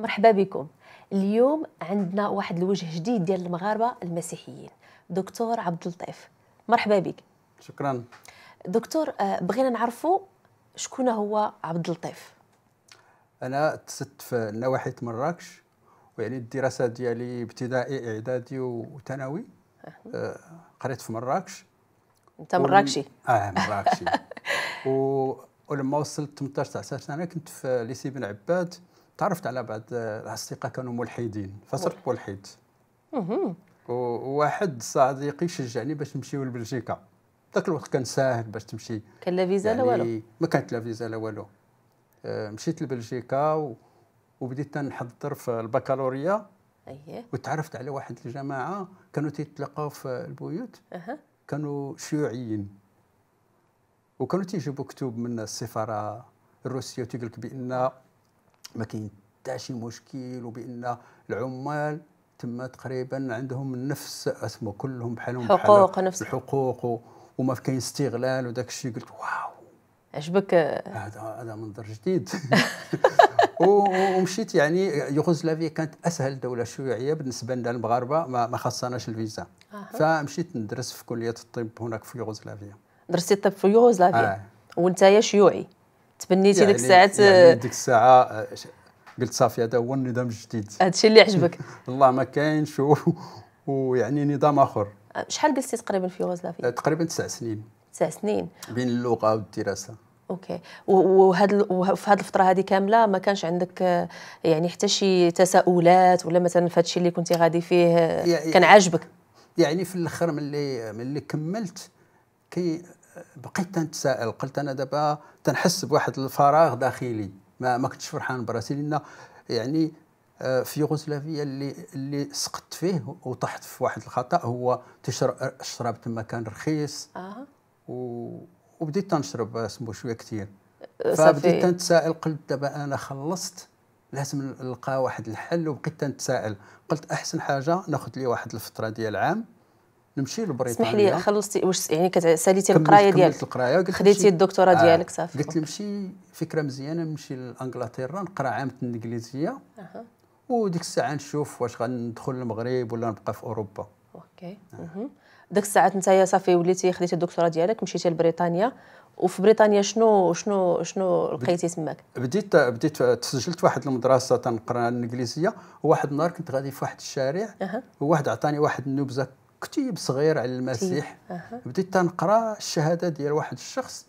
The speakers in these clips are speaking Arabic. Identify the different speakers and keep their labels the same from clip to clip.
Speaker 1: مرحبا بكم اليوم عندنا واحد الوجه جديد ديال المغاربه المسيحيين دكتور عبد اللطيف مرحبا بك شكرا دكتور آه، بغينا نعرفوا شكون هو عبد اللطيف
Speaker 2: انا تسدت في نواحي مراكش ويعني الدراسه ديالي ابتدائي اعدادي وثانوي آه، قريت في مراكش انت مراكشي اه مراكشي و... ولما وصلت 18 19 سنه كنت في ليسي بن عباد تعرفت على بعض الاصدقاء كانوا ملحدين فصرت ملحد وواحد صديقي شجعني باش نمشيو لبلجيكا ذاك الوقت كان ساهل باش تمشي
Speaker 1: كان لا فيزا لا يعني والو
Speaker 2: ما كانت لا فيزا لا والو آه، مشيت لبلجيكا و... وبديت نحضر في البكالوريا اييه وتعرفت على واحد الجماعه كانوا تيتلاقاو في البيوت أه. كانوا شيوعيين وكانوا تيجيبوا كتب من السفاره الروسيه وتقول لك بان ما كاين حتى شي مشكل وبان العمال تما تقريبا عندهم نفس اسمه كلهم بحالهم بحال حقوق نفس الحقوق وما كاين استغلال وداك الشيء قلت واو عجبك هذا هذا منظر جديد ومشيت يعني يوغوسلافيا كانت اسهل دوله شيوعيه بالنسبه لنا المغاربه ما, ما خصناش الفيزا آه. فمشيت ندرس في كليه الطب هناك في يوغوسلافيا
Speaker 1: درستي الطب في يوغوسلافيا آه. وانت شيوعي
Speaker 2: تبنيتي يعني ديك الساعات يعني آه، ديك الساعه آه، قلت صافي هذا هو النظام الجديد هادشي اللي عجبك الله ما كاينش ويعني نظام اخر آه، شحال جلستي
Speaker 1: تقريبا في يوغوسلافيا
Speaker 2: تقريبا تسع سنين تسع سنين بين اللغه والدراسه
Speaker 1: اوكي وهاد وفي هاد الفتره هذه كامله ما كانش عندك يعني حتى شي تساؤلات ولا مثلا في هادشي اللي كنتي غادي فيه كان عاجبك
Speaker 2: يعني في الاخر ملي ملي كملت كي بقيت تنتسائل قلت انا دابا تنحس بواحد الفراغ داخلي ما ما كنتش فرحان براسي لان يعني آه، في يوغوسلافيا اللي اللي سقطت فيه وطحت في واحد الخطا هو الشراب تما كان رخيص آه. و وبديت تنشرب سمو شويه كثير أه، فبديت تنتسائل قلت دابا انا خلصت لازم نلقى واحد الحل وبقيت تنتسائل قلت احسن حاجه ناخذ لي واحد الفتره ديال عام نمشي لبريطانيا اسمح لي
Speaker 1: خلصتي واش يعني ساليتي القرايه ديالك القرايه خديتي الدكتوراه آه، ديالك صافي قلت لي
Speaker 2: نمشي فكره مزيانه نمشي لانجلترا نقرا عامه الانجليزيه وديك الساعه نشوف واش غندخل للمغرب ولا نبقى في اوروبا اوكي آه. ديك
Speaker 1: الساعه انت صافي وليتي خديتي الدكتوراه ديالك مشيتي لبريطانيا وفي بريطانيا شنو شنو
Speaker 2: شنو لقيتي تماك بديت بديت تسجلت واحد المدرسه تنقرا الانجليزيه وواحد النهار كنت غادي في واحد الشارع وواحد عطاني واحد النبذه كتيب صغير على المسيح أه. بديت تنقرا الشهاده ديال واحد الشخص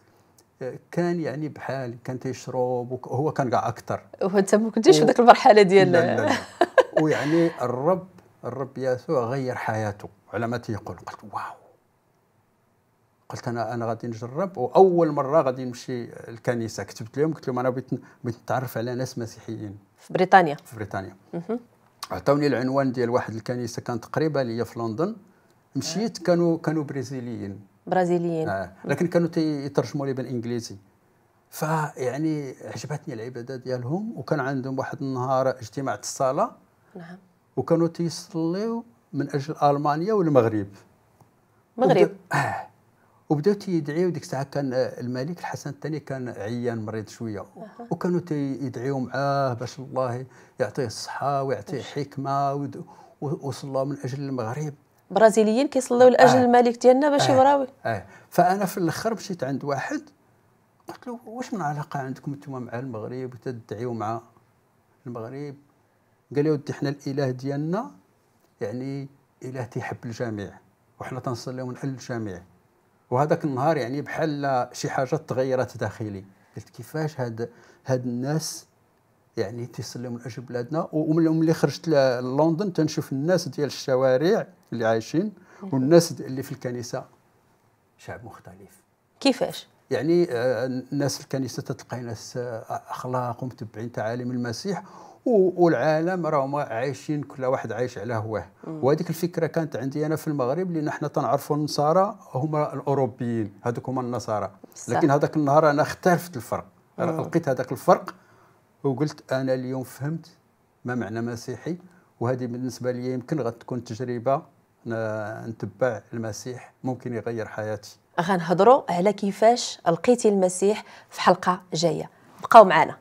Speaker 2: آه، كان يعني بحال كان تيشرب وهو كان كاع اكثر
Speaker 1: وانت ما كنتيش في ذاك المرحله ديال لا لا لا.
Speaker 2: ويعني الرب الرب يسوع غير حياته على ما تيقول قلت واو قلت انا انا غادي نجرب واول مره غادي نمشي الكنيسه كتبت لهم قلت لهم انا بغيت بغيت نتعرف على ناس مسيحيين في بريطانيا في بريطانيا عطوني العنوان ديال واحد الكنيسه كانت قريبه ليا في لندن مشيت كانوا كانوا برازيليين برازيليين آه. لكن كانوا يترجموا لي بالانجليزي فيعني عجبتني العباده ديالهم وكان عندهم واحد النهار اجتماع الصلاه نعم وكانوا تيصليو من اجل المانيا والمغرب المغرب آه. وبداو تيدعيو ديك الساعه كان الملك الحسن الثاني كان عيان مريض شويه أه. وكانوا تيدعيو معاه باش الله يعطيه الصحه ويعطيه حكمه وصلى من اجل المغرب
Speaker 1: برازيليين كيصليو لاجل آه. الملك ديالنا باش آه. يبراوي
Speaker 2: آه. فانا في الاخر مشيت عند واحد قلت له واش من علاقه عندكم انتم مع المغرب وتدعيوا مع المغرب قال لي ودي حنا الاله ديالنا يعني اله تيحب الجميع وحنا تنصليو على الجميع وهذاك النهار يعني بحال شي حاجه تغيرت داخلي قلت كيفاش هاد هاد الناس يعني تيسلموا الاجر بلادنا ومن اللي خرجت لندن تنشوف الناس ديال الشوارع اللي عايشين والناس اللي في الكنيسه شعب مختلف كيفاش يعني آه، الناس في الكنيسه تتلقى ناس آه، اخلاق ومتبعين تعاليم المسيح والعالم راهم عايشين كل واحد عايش على هواه وهذيك الفكره كانت عندي انا في المغرب لان حنا تنعرفوا النصارى هما الاوروبيين هذوك هما النصارى لكن هذاك النهار انا اختلفت الفرق لقيت هذاك الفرق وقلت انا اليوم فهمت ما معنى مسيحي وهذه بالنسبه لي يمكن غتكون تجربه نتبع المسيح ممكن يغير حياتي
Speaker 1: غنهضروا على كيفاش لقيتي المسيح في حلقه جايه بقاو معنا